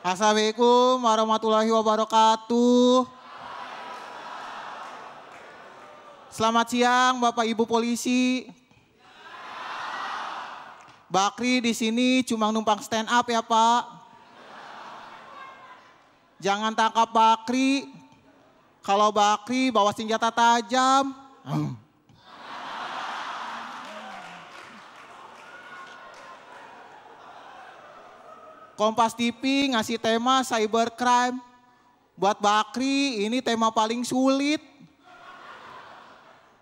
Assalamualaikum warahmatullahi wabarakatuh. Selamat siang Bapak Ibu polisi. Bakri di sini cuma numpang stand up ya Pak. Jangan tangkap Bakri. Kalau Bakri bawa senjata tajam. Hmm. Kompas TV ngasih tema cybercrime. Buat Bakri ini tema paling sulit.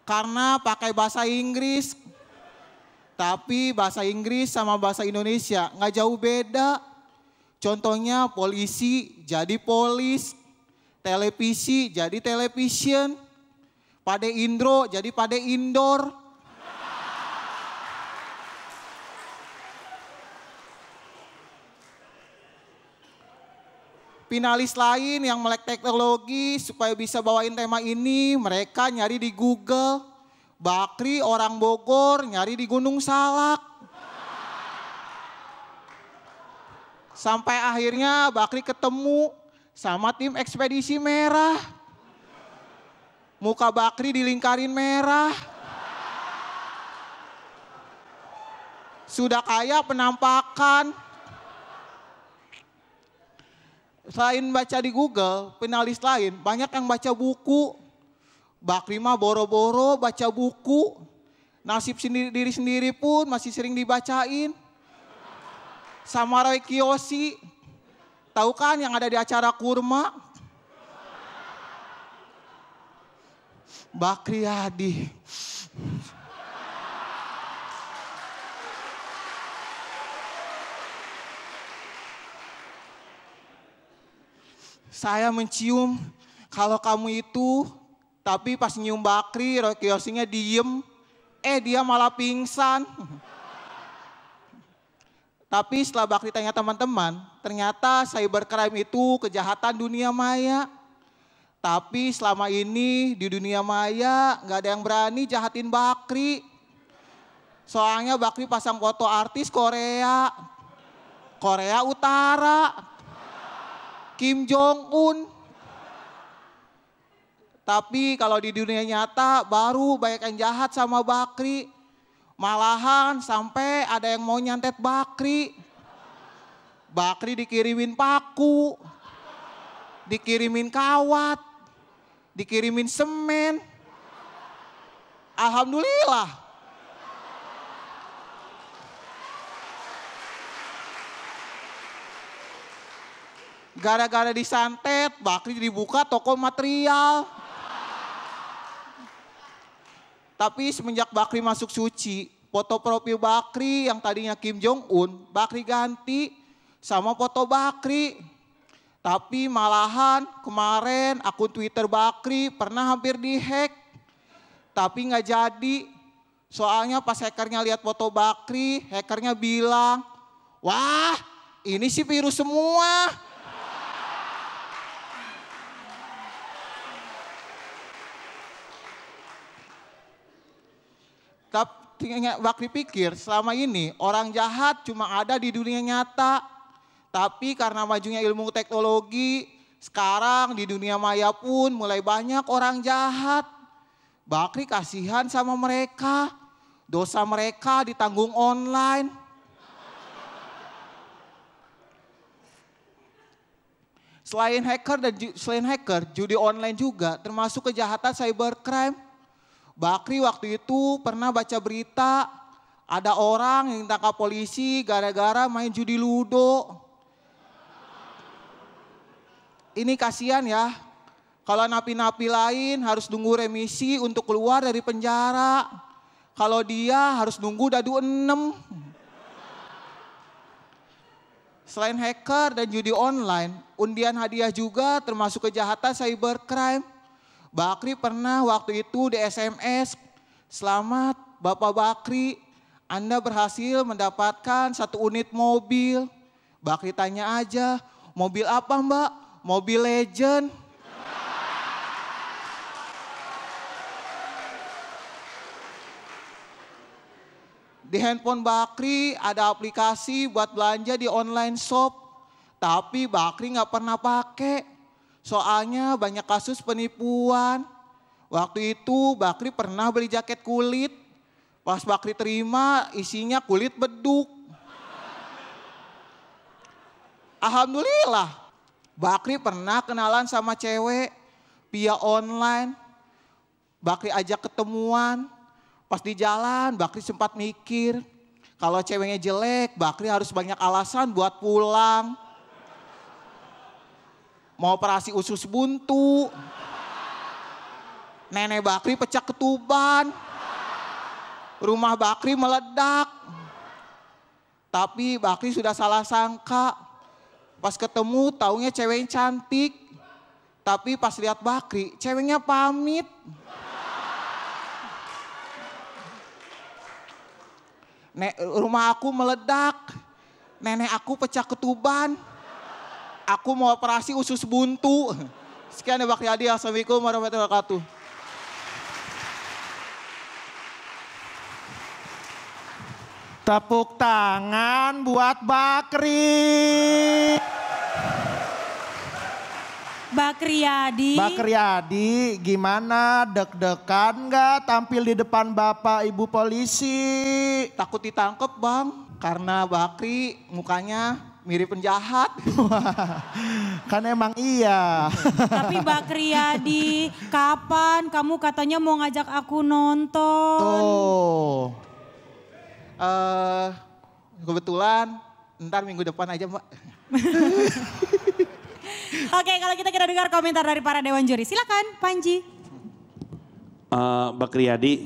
Karena pakai bahasa Inggris. Tapi bahasa Inggris sama bahasa Indonesia nggak jauh beda. Contohnya polisi jadi polis, televisi jadi television, pade indro jadi pade indoor finalis lain yang melek teknologi supaya bisa bawain tema ini, mereka nyari di Google. Bakri orang Bogor nyari di Gunung Salak. Sampai akhirnya Bakri ketemu sama tim ekspedisi merah. Muka Bakri dilingkarin merah. Sudah kaya penampakan selain baca di Google, penalis lain banyak yang baca buku. Bakri boro-boro baca buku. Nasib sendiri, diri sendiri pun masih sering dibacain. Sama Roy Kiyoshi. Tahu kan yang ada di acara kurma? Bakri Adi. saya mencium kalau kamu itu, tapi pas nyium Bakri, kiosinya diem, eh dia malah pingsan. Tapi setelah Bakri tanya teman-teman, ternyata cybercrime itu kejahatan dunia maya. Tapi selama ini di dunia maya nggak ada yang berani jahatin Bakri. Soalnya Bakri pasang foto artis Korea. Korea Utara. Kim Jong Un. Tapi kalau di dunia nyata baru banyak yang jahat sama Bakri. Malahan sampai ada yang mau nyantet Bakri. Bakri dikirimin paku, dikirimin kawat, dikirimin semen. Alhamdulillah. Gara-gara disantet, Bakri dibuka toko material. Tapi semenjak Bakri masuk suci, foto profil Bakri yang tadinya Kim Jong Un, Bakri ganti sama foto Bakri. Tapi malahan kemarin akun Twitter Bakri pernah hampir dihack. Tapi nggak jadi. Soalnya pas hackernya lihat foto Bakri, hackernya bilang, "Wah, ini sih virus semua." Tapi waktu pikir selama ini orang jahat cuma ada di dunia nyata. Tapi karena majunya ilmu teknologi, sekarang di dunia maya pun mulai banyak orang jahat. Bakri kasihan sama mereka. Dosa mereka ditanggung online. Selain hacker dan selain hacker, judi online juga termasuk kejahatan cybercrime Bakri waktu itu pernah baca berita ada orang yang ditangkap polisi gara-gara main judi ludo. Ini kasihan ya. Kalau napi-napi lain harus nunggu remisi untuk keluar dari penjara. Kalau dia harus nunggu dadu enam. Selain hacker dan judi online, undian hadiah juga termasuk kejahatan cybercrime Bakri pernah waktu itu di SMS, selamat Bapak Bakri, Anda berhasil mendapatkan satu unit mobil. Bakri tanya aja, mobil apa mbak? Mobil legend. Di handphone Bakri ada aplikasi buat belanja di online shop. Tapi Bakri nggak pernah pakai. Soalnya banyak kasus penipuan. Waktu itu Bakri pernah beli jaket kulit. Pas Bakri terima isinya kulit beduk. Alhamdulillah Bakri pernah kenalan sama cewek via online. Bakri ajak ketemuan. Pas di jalan Bakri sempat mikir kalau ceweknya jelek Bakri harus banyak alasan buat pulang mau operasi usus buntu. Nenek Bakri pecah ketuban. Rumah Bakri meledak. Tapi Bakri sudah salah sangka. Pas ketemu taunya cewek cantik. Tapi pas lihat Bakri, ceweknya pamit. Nek, rumah aku meledak. Nenek aku pecah ketuban Aku mau operasi usus buntu. Sekian ya Bakti Adi. Assalamualaikum warahmatullahi wabarakatuh. Tepuk tangan buat Bakri. Bakriadi. Bakriadi, gimana deg-degan nggak tampil di depan bapak ibu polisi? Takut ditangkep bang, karena Bakri mukanya mirip penjahat. kan emang iya. Tapi Mbak Riyadi, kapan kamu katanya mau ngajak aku nonton? Tuh. Uh, kebetulan ntar minggu depan aja Mbak. Oke kalau kita gitu kita dengar komentar dari para Dewan Juri. Silakan Panji. Uh, eh, Riyadi,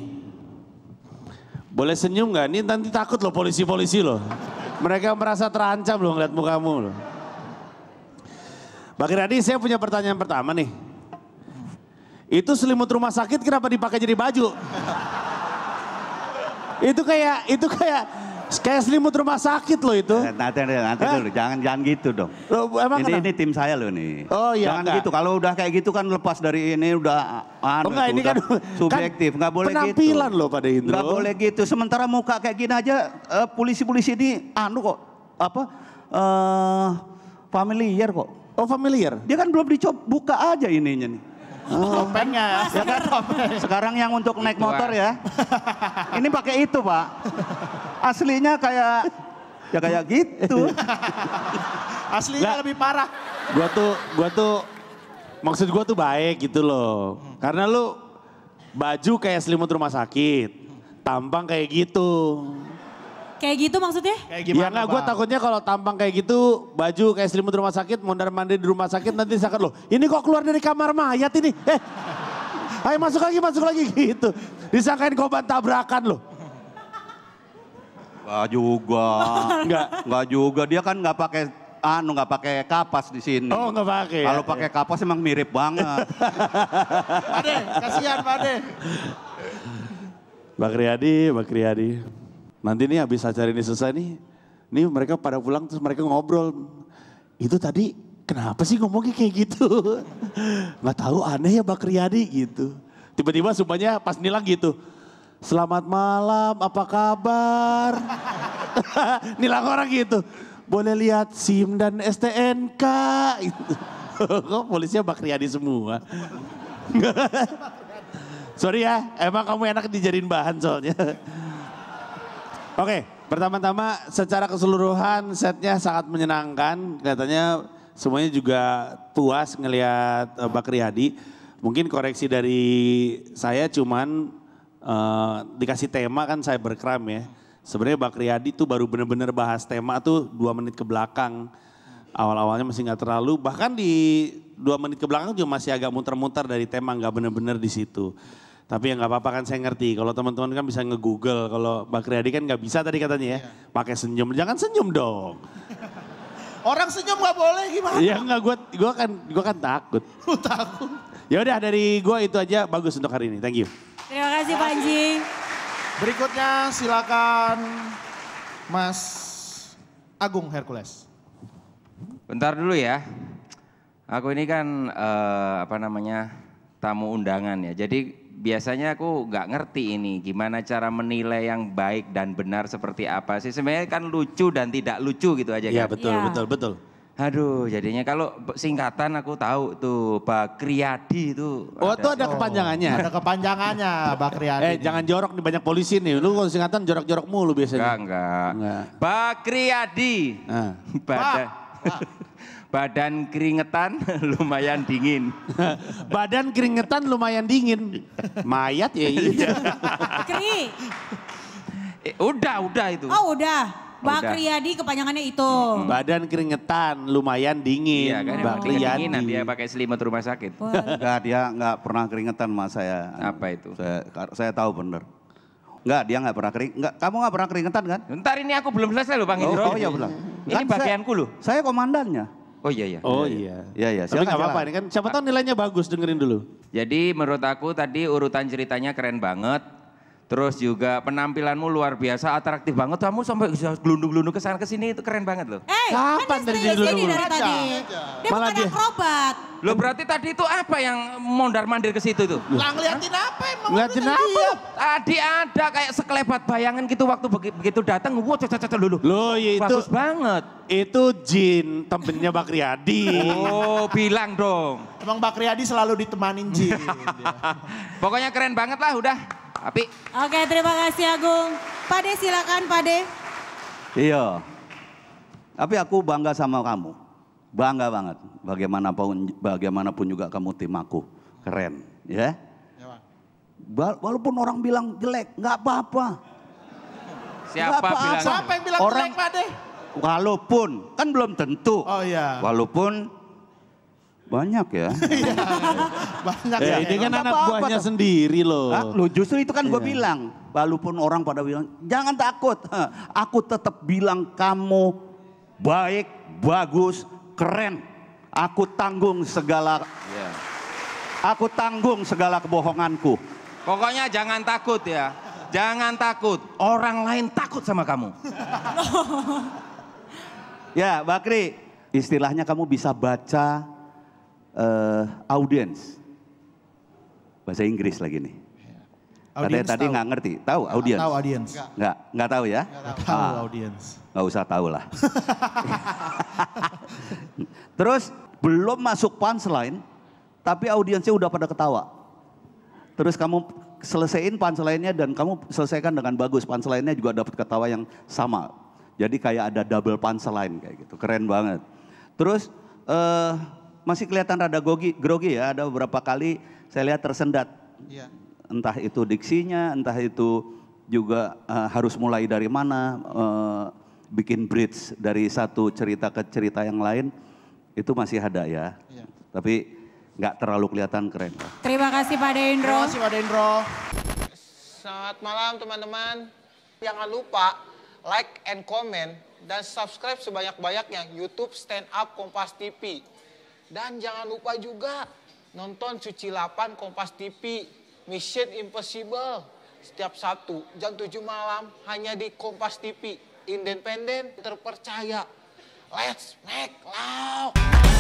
boleh senyum nggak? Ini nanti takut loh polisi-polisi loh. Mereka merasa terancam loh ngeliat mukamu loh. Bagi saya punya pertanyaan pertama nih. Itu selimut rumah sakit kenapa dipakai jadi baju? itu kayak itu kayak Kayak selimut rumah sakit loh itu. Eh, nanti nanti, nanti eh? dulu, jangan jangan gitu dong. Loh, emang ini, ini tim saya loh nih. Oh iya. Jangan enggak. gitu. Kalau udah kayak gitu kan lepas dari ini udah ah, anu, oh, enggak, ini kan-, kan subjektif, kan enggak boleh penampilan gitu. Penampilan loh pada Indro. boleh gitu. Sementara muka kayak gini aja eh, polisi-polisi uh, ini anu kok apa uh, familiar kok. Oh familiar. Dia kan belum dicoba buka aja ininya nih. Oh. Topengnya ya. ya kan? Sekarang yang untuk naik motor ya. Ini pakai itu pak. Aslinya kayak ya kayak gitu. Aslinya Gak. lebih parah. Gua tuh, gua tuh maksud gua tuh baik gitu loh. Hmm. Karena lu baju kayak selimut rumah sakit, tampang kayak gitu. Kayak gitu maksudnya? Kayak gimana? Ya enggak, gue takutnya kalau tampang kayak gitu, baju kayak selimut rumah sakit, mondar mandi di rumah sakit, nanti sakit loh. Ini kok keluar dari kamar mayat ini? Eh, ayo masuk lagi, masuk lagi gitu. Disangkain korban tabrakan loh. Enggak juga. Enggak. Enggak juga. Dia kan enggak pakai anu nggak pakai kapas di sini. Oh nggak pakai. Kalau ya. pakai kapas emang mirip banget. Pade, kasihan Pade. Bakri Hadi, Nanti nih habis acara ini selesai nih, nih mereka pada pulang terus mereka ngobrol. Itu tadi kenapa sih ngomongnya kayak gitu? Gak tahu aneh ya Pak Riyadi gitu. Tiba-tiba semuanya pas nilang gitu. Selamat malam, apa kabar? nilang orang gitu. Boleh lihat SIM dan STNK. Gitu. Kok polisnya Bakriadi semua? Sorry ya, emang kamu enak dijadiin bahan soalnya. Oke, pertama-tama secara keseluruhan setnya sangat menyenangkan. Katanya semuanya juga puas ngelihat uh, Bakri Hadi. Mungkin koreksi dari saya cuman uh, dikasih tema kan cybercrime ya. Sebenarnya Bakri Hadi tuh baru bener-bener bahas tema tuh dua menit ke belakang. Awal-awalnya masih nggak terlalu, bahkan di dua menit ke belakang juga masih agak muter-muter dari tema nggak bener-bener di situ. Tapi yang nggak apa-apa kan saya ngerti. Kalau teman-teman kan bisa nge-google. Kalau Mbak Adi kan nggak bisa tadi katanya ya. Iya. Pakai senyum. Jangan senyum dong. Orang senyum nggak boleh gimana? Ya nggak, gue gua kan gua kan takut. Lu oh, takut? Ya udah dari gue itu aja bagus untuk hari ini. Thank you. Terima kasih Panji. Berikutnya silakan Mas Agung Hercules. Bentar dulu ya. Aku ini kan uh, apa namanya tamu undangan ya. Jadi biasanya aku nggak ngerti ini gimana cara menilai yang baik dan benar seperti apa sih sebenarnya kan lucu dan tidak lucu gitu aja ya, kan? Iya betul ya. betul betul. Aduh jadinya kalau singkatan aku tahu tuh Pak Kriadi itu. Oh ada, tuh ada kepanjangannya. Oh, ada kepanjangannya Pak Kriadi. Eh ini. jangan jorok nih banyak polisi nih. Lu kalau singkatan jorok-jorok mulu biasanya. Enggak enggak. enggak. Pak Kriadi. Nah. Pada... Pak Badan keringetan lumayan dingin. Badan keringetan lumayan dingin. Mayat ya iya. iya. Kri. Eh, udah, udah itu. Oh udah. Mbak Kriyadi kepanjangannya itu. Badan keringetan, lumayan dingin. Iya kan, Mbak Kriyadi. dia pakai selimut rumah sakit. Enggak, dia enggak pernah keringetan mas saya. Apa itu? Saya, saya tahu benar. Enggak, dia enggak pernah kering. Enggak, kamu enggak pernah keringetan kan? Bentar ini aku belum selesai loh Bang oh, Indro. Oh, oh iya belum. Ini kan bagianku loh. Saya komandannya. Oh iya iya. Oh iya. Iya iya. iya, iya. Tapi nggak apa-apa ini kan siapa tahu nilainya bagus dengerin dulu. Jadi menurut aku tadi urutan ceritanya keren banget. Terus juga penampilanmu luar biasa, atraktif banget. Kamu sampai gelundung-gelundung ke kesini itu keren banget loh. Eh, kan Kapan kan dari dulu? dari tadi. Dia Malah bukan dia. akrobat. Loh berarti tadi itu apa yang mondar-mandir ke situ tuh? Lah ngeliatin apa emang? Ngeliatin apa? Tadi ada kayak sekelebat bayangan gitu waktu begitu datang. Wow, cocok cocok dulu. Loh ya itu. Bagus banget. Itu jin, temennya Bakriadi. oh, bilang dong. Emang Bakriadi selalu ditemanin jin. Pokoknya keren banget lah udah. Api. Oke, terima kasih Agung. Pade silakan Pade. Iya. Tapi aku bangga sama kamu. Bangga banget. Bagaimanapun bagaimanapun juga kamu tim aku. Keren, ya. ya walaupun orang bilang jelek, nggak apa-apa. Siapa apa -apa. bilang? Siapa yang bilang orang, jelek, Pak Walaupun, kan belum tentu. Oh iya. Walaupun banyak ya. Iya, banyak eh, ya. Ini kan anak buahnya sendiri loh. Hah? justru itu kan gue iya. bilang. Walaupun orang pada bilang, jangan takut. Aku tetap bilang kamu baik, bagus, keren. Aku tanggung segala... Iya. Aku tanggung segala kebohonganku. Pokoknya jangan takut ya. Jangan takut. Orang lain takut sama kamu. ya, Bakri, istilahnya kamu bisa baca uh, audience. Bahasa Inggris lagi nih. Audience Katanya tadi nggak ngerti, tahu Audience, Tahu audience. Nggak, nggak tahu ya? Nggak tahu ah, audience. Nggak usah tahu lah. Terus belum masuk punchline, tapi audiensnya udah pada ketawa. Terus kamu selesaiin punchline-nya dan kamu selesaikan dengan bagus. Punchline-nya juga dapat ketawa yang sama. Jadi kayak ada double punchline kayak gitu, keren banget. Terus uh, masih kelihatan rada gogi, grogi ya. Ada beberapa kali saya lihat tersendat. Iya. Entah itu diksinya, entah itu juga uh, harus mulai dari mana, uh, bikin bridge dari satu cerita ke cerita yang lain, itu masih ada ya. Iya. Tapi nggak terlalu kelihatan keren. Terima kasih Pak Dendro. Terima kasih Pak Dendro. Selamat malam teman-teman. Jangan lupa like and comment dan subscribe sebanyak-banyaknya YouTube Stand Up Kompas TV. Dan jangan lupa juga nonton Suci 8 Kompas TV Mission Impossible setiap satu jam 7 malam hanya di Kompas TV. Independen, terpercaya. Let's make love.